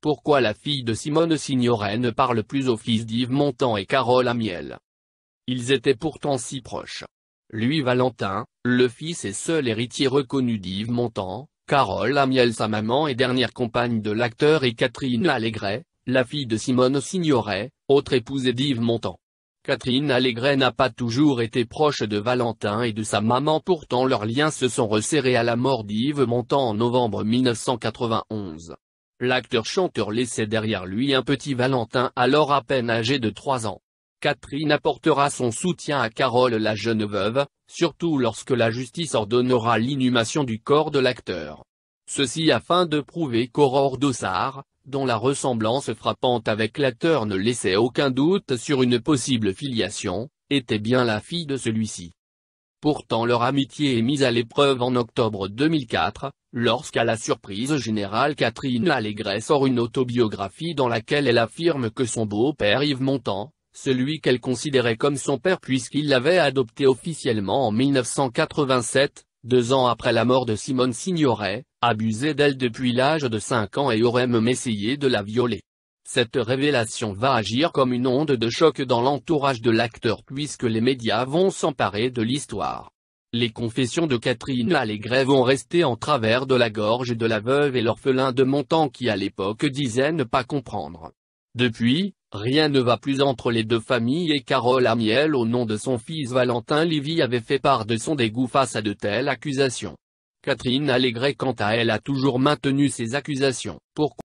Pourquoi la fille de Simone Signoret ne parle plus au fils d'Yves Montand et Carole Amiel Ils étaient pourtant si proches. Lui Valentin, le fils et seul héritier reconnu d'Yves Montand, Carole Amiel sa maman et dernière compagne de l'acteur et Catherine Allégret, la fille de Simone Signoret, autre épouse d'Yves Montand. Catherine Allégret n'a pas toujours été proche de Valentin et de sa maman pourtant leurs liens se sont resserrés à la mort d'Yves Montand en novembre 1991. L'acteur-chanteur laissait derrière lui un petit Valentin alors à peine âgé de 3 ans. Catherine apportera son soutien à Carole la jeune veuve, surtout lorsque la justice ordonnera l'inhumation du corps de l'acteur. Ceci afin de prouver qu'Aurore Dossard, dont la ressemblance frappante avec l'acteur ne laissait aucun doute sur une possible filiation, était bien la fille de celui-ci. Pourtant leur amitié est mise à l'épreuve en octobre 2004, lorsqu'à la surprise générale Catherine Allégresse sort une autobiographie dans laquelle elle affirme que son beau-père Yves Montand, celui qu'elle considérait comme son père puisqu'il l'avait adopté officiellement en 1987, deux ans après la mort de Simone Signoret, abusait d'elle depuis l'âge de cinq ans et aurait même essayé de la violer. Cette révélation va agir comme une onde de choc dans l'entourage de l'acteur puisque les médias vont s'emparer de l'histoire. Les confessions de Catherine Allégret vont rester en travers de la gorge de la veuve et l'orphelin de Montant qui à l'époque disait ne pas comprendre. Depuis, rien ne va plus entre les deux familles et Carole Amiel au nom de son fils Valentin Lévy avait fait part de son dégoût face à de telles accusations. Catherine Allégret quant à elle a toujours maintenu ses accusations. Pourquoi